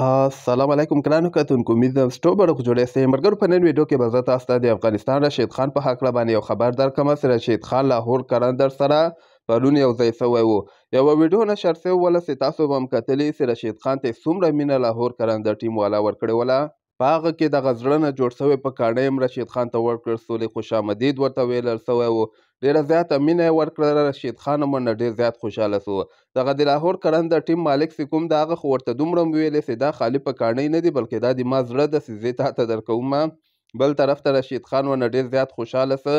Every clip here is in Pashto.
السلام علیکم ګرانو کتونکو مې د سټوبر خو جوړې سي مرګر په نن ویډیو کې به زه تاسو ته د افغانستان رشید خان په حق باندې یو خبر درکم سره رشید خان لاهور کرندر سره پرون یو ځای سوی وو یو ویډیو نشر سوی ولا سي تاسو به هم کتلی سي رشید خان ته څومره مینه لاهور کرندر ټیم والا ورکړې ولا په هغه کې د غزړنه جوړ سوی په کاڼیم رشید خان ته ورکړ سولې خوش آمدید ورته ویل سوی وو ډیره زیاته مینه یې ورکړه رشید خان هم ورنه ډیر زیات خوشحاله سو دغه د لاهور کرند د ټیم مالک سکوم د هغه خو ورته دومره ویلې چې دا خالي په کاڼۍ نه دی بلکې دا د ما زړه د سیزې تا ته درکوم بل طرف ته رشید خان ورنه ډیر زیات خوشاله سه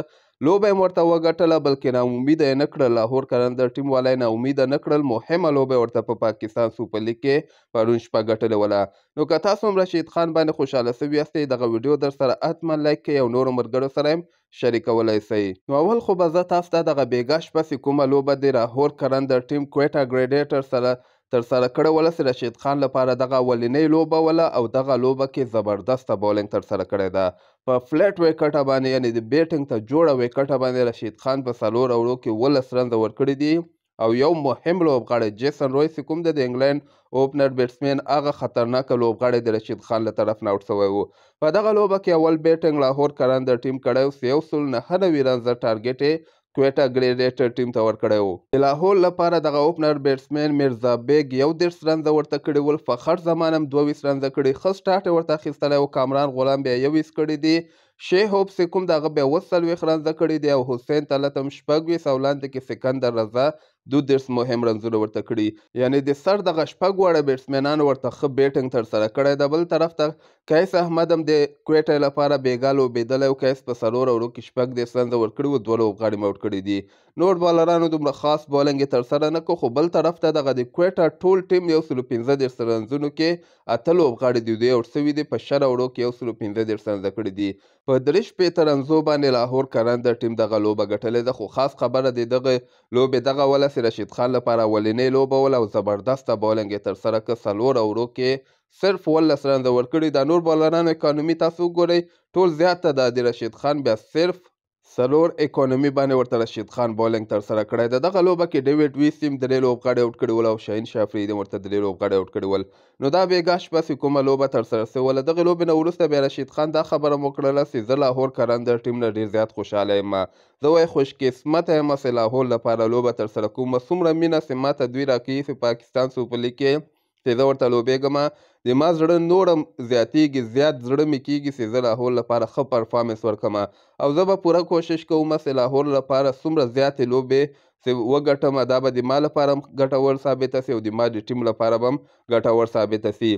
لوبه یې ورته وګټله بلکې ناامیده یې نه کړل لاهور قلندر ټیم والا یې ناامیده نه کړل مهمه لوبه ورته په پا پاکستان سوپر لیګ کې پرون شپه ګټلې وله نو که تاسو هم رشید خان باندې خوشحاله سوي یاستئ دغه ویډیو در سره حتما لایک کوئ او نورو ملګرو سره هم شریکولی سئ نو اول خو به زه تاسو ته دغه بېګا شپسې کومه لوبه د لاهور قلندر ټیم کویټه ګریډیټر سره ترسره کړې وله چې رشید خان لپاره دغه اولنۍ لوبه وله او دغه لوبه کې زبردسته بولینګ ترسره کړې ده په فلیټ وکټه باندې یعنې د بیټینګ ته جوړه وکټه باندې رشید خان په څلور اورو کې ولس رنزه ورکړي دي او یو مهم لوبغاړی جیسن رویس کوم د انګلند اوپنر بیټسمین هغه خطرناکه لوبغاړی د رشید خان له طرف نه اوټ سوی و په دغه لوبه کې اول بیټینګ لاهور کرندر ټیم کړی او یو سل نهه نوي رنزه ټارګټ یې کوټا ګریډیټر ټیم ته ورکړی وو د لاهور لپاره دغه اوپنر بیټسمین میرزا بیګ یو دیرش رنزه ورته کړي ول فخر زمان هم دوه ویشت رنزه کړي ښه سټارټ یې ورته اخیستلی و کامران غلام بیا یو ویس کړي دي شی هوب سکوم دغه بیا اووه څلوېښت رنزه کړي دي او حسین تلتم شپږ ویس او لاندې کې سکندر رضا دو درس مهم رنزونه ورته کړي یعنی د سر دغه شپږ واړه بیټسمینانو ورته ښه بیټنګ ترسره کړی ده بل طرف ته قیس احمد هم د کویټې لپاره بېګا لوبېدلی او قیس په څلور اورو کې شپږ دېرش رنزه ورکړي وو دوه لوبغاړي مو کړي دي نور بالرانو دومره خاص بولنګ یې ترسره نه کړو خو بل طرف ته دغه د کویټه ټول ټیم یو سلو پنځه دېرش رنزونو کې اته لوبغاړي دوی دوی اوټ سوي دي په شر اورو کې یو سلو پنځه دېرش رنزه کړي دي په په درې شپېته رنزو باندې لاهور کرند ټیم دغه لوبه ګټلې ده خو خاص خبره د دغه لوبې دغه ولسې رشید خان لپاره اولنۍ لوبه وله او زبردسته بولنګ یې ترسره کړه څلور اورو کې صرف ولس رنزه ورکړي دا نور بالران اکانومي تاسو وګورئ ټول زیاته د رشید خان بیا صرف څلور اکانومي باندې ورته رشید خان بولینګ ترسره کړی د دغه لوبه کې ډیوډ ویس هم درې لوبغاړي اوټ کړي ول او شاهین شافري هم ورته درې لوبغاړي اوټ کړي ول نو دا بېګا شپه چې کومه لوبه ترسره سوې وله دغې لوبې نه وروسته بیا رشید خان دا خبره م وکړله چې زه لاهور کرندر ټیم نه ډېر زیات خوشحاله یم زه وایي خوشقسمته یم چې لاهور لپاره لوبه ترسره کوم څومره مینه چې ماته دوی راکوي چې پاکستان سوپر لیګ کې چې زه ورته لوبېږم د ما زړه نورم زیاتېږي زیات زړه مې کېږي چې زه لاهور لپاره ښه پرفارمنس ورکم او زه به پوره کوشش کوم چې لاهور لپاره څومره زیاتې لوبې چې وګټم دا به د ما لپاره هم ګټور ثابته سي او د ما د ټیم لپاره به هم ګټور ثابته سي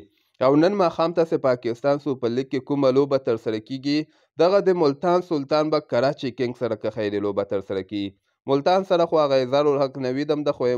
او نن ماښام ته پاکستان سوپر لیګ کې کومه لوبه ترسره کیږي دغه د ملتان سلطان به کراچي کنګ سره که خیرې لوبه ترسره کیږي ملتان سره خو هغه اظهار الحق نویدم د خو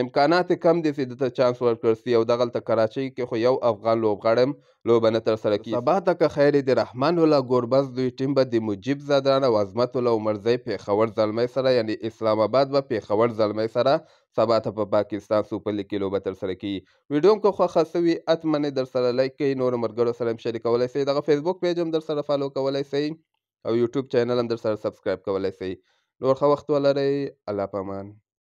امکانات کم دي چې دته چانس ورکړل سي او دغلته کراچۍ کې خو یو افغان لوبغاړی هم لوبه نه ترسره کیږي سبا تکه خیر د رحمان الله ګوربز دوی ټیم به د مجیب زادران او عظمت الله عمرزی پېښور زلمی سره یعنی اسلام آباد به پېښور زلمی سره سبا ته په پاکستان سوپر لیګ کې لوبه ترسره کیږي ویډیو هم که خوښه سوي حتمن یې درسره لایک کوئ نورو ملګرو سره هم شریکولی سئ دغه فیسبوک پیج هم درسره فالو کولی سئ او یوټیوب چینل هم درسره سبسکرایب کولی سئ نور ښه وخت ولرئ الله پامان